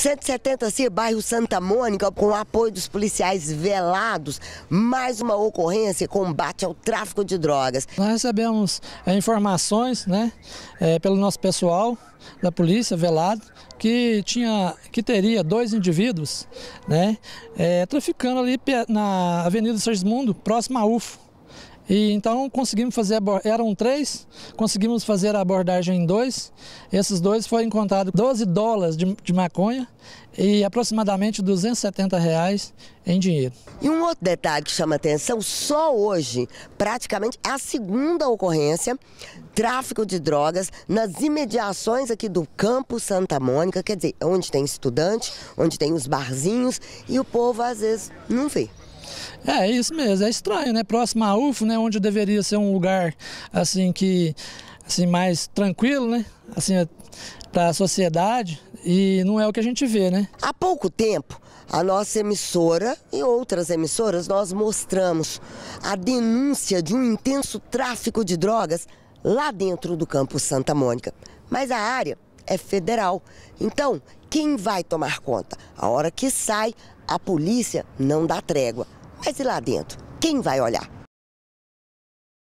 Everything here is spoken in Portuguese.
170 c bairro Santa Mônica, com apoio dos policiais velados, mais uma ocorrência combate ao tráfico de drogas. Nós recebemos é, informações né, é, pelo nosso pessoal da polícia velado que tinha que teria dois indivíduos né, é, traficando ali na Avenida Sergismundo, próximo a UFO. E então conseguimos fazer, eram três, conseguimos fazer a abordagem em dois. Esses dois foram encontrados 12 dólares de, de maconha e aproximadamente 270 reais em dinheiro. E um outro detalhe que chama atenção, só hoje, praticamente é a segunda ocorrência, tráfico de drogas nas imediações aqui do Campo Santa Mônica, quer dizer, onde tem estudante, onde tem os barzinhos e o povo às vezes não vê. É, é, isso mesmo, é estranho, né? Próximo a UFO, né? Onde deveria ser um lugar assim que assim mais tranquilo, né? Assim é, para a sociedade e não é o que a gente vê, né? Há pouco tempo, a nossa emissora e outras emissoras nós mostramos a denúncia de um intenso tráfico de drogas lá dentro do Campo Santa Mônica. Mas a área é federal. Então, quem vai tomar conta? A hora que sai, a polícia não dá trégua. Mas e lá dentro? Quem vai olhar?